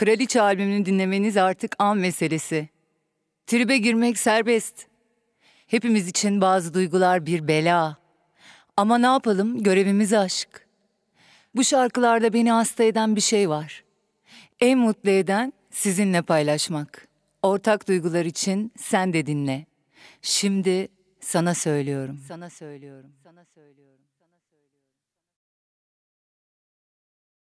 Kraliçe albümünü dinlemeniz artık an meselesi. Tribe girmek serbest. Hepimiz için bazı duygular bir bela. Ama ne yapalım görevimiz aşk. Bu şarkılarda beni hasta eden bir şey var. En mutlu eden sizinle paylaşmak. Ortak duygular için sen de dinle. Şimdi sana söylüyorum. Sana söylüyorum. Sana söylüyorum. Sana söylüyorum.